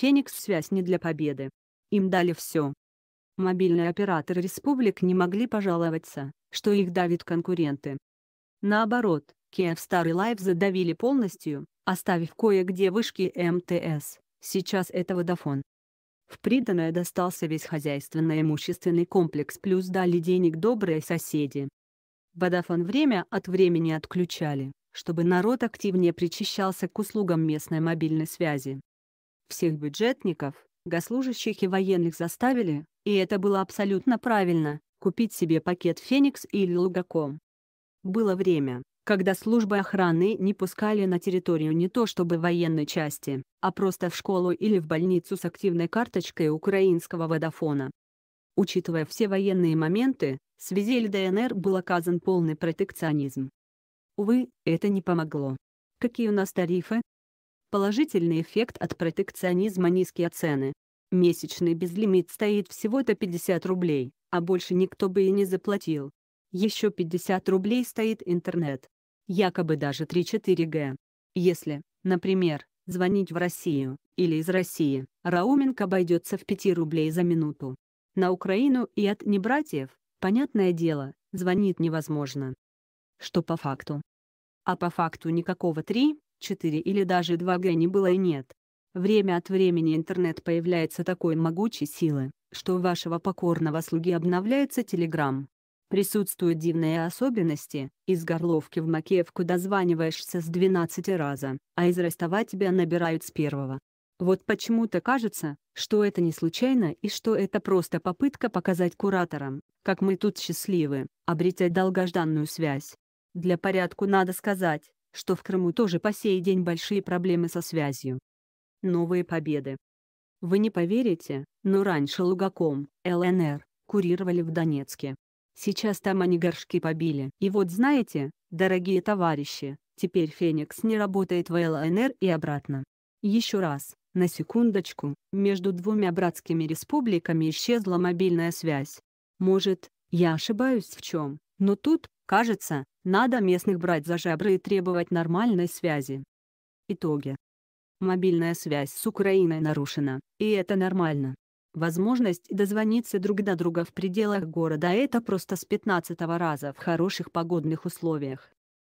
Феникс связь не для победы. Им дали все. Мобильные операторы республик не могли пожаловаться, что их давят конкуренты. Наоборот, Киевстар Старый Лайв задавили полностью, оставив кое-где вышки МТС, сейчас это Водофон. В приданное достался весь хозяйственно-имущественный комплекс плюс дали денег добрые соседи. Водофон время от времени отключали, чтобы народ активнее причащался к услугам местной мобильной связи. Всех бюджетников, госслужащих и военных заставили, и это было абсолютно правильно, купить себе пакет «Феникс» или «Лугаком». Было время, когда службы охраны не пускали на территорию не то чтобы военной части, а просто в школу или в больницу с активной карточкой украинского водофона. Учитывая все военные моменты, в связи ЛДНР был оказан полный протекционизм. Увы, это не помогло. Какие у нас тарифы? Положительный эффект от протекционизма – низкие цены. Месячный безлимит стоит всего-то 50 рублей, а больше никто бы и не заплатил. Еще 50 рублей стоит интернет. Якобы даже 3-4Г. Если, например, звонить в Россию или из России, роуминг обойдется в 5 рублей за минуту. На Украину и от небратьев, понятное дело, звонить невозможно. Что по факту? А по факту никакого 3, 4 или даже 2G не было и нет. Время от времени интернет появляется такой могучей силы, что у вашего покорного слуги обновляется телеграм. Присутствуют дивные особенности, из Горловки в Макеевку дозваниваешься с 12 раза, а из Ростова тебя набирают с первого. Вот почему-то кажется, что это не случайно и что это просто попытка показать кураторам, как мы тут счастливы, обретя долгожданную связь. Для порядку надо сказать, что в Крыму тоже по сей день большие проблемы со связью. Новые победы. Вы не поверите, но раньше Лугаком, ЛНР, курировали в Донецке. Сейчас там они горшки побили. И вот знаете, дорогие товарищи, теперь «Феникс» не работает в ЛНР и обратно. Еще раз, на секундочку, между двумя братскими республиками исчезла мобильная связь. Может, я ошибаюсь в чем, но тут, кажется, надо местных брать за жабры и требовать нормальной связи. Итоги. Мобильная связь с Украиной нарушена, и это нормально. Возможность дозвониться друг до друга в пределах города – это просто с 15 раза в хороших погодных условиях.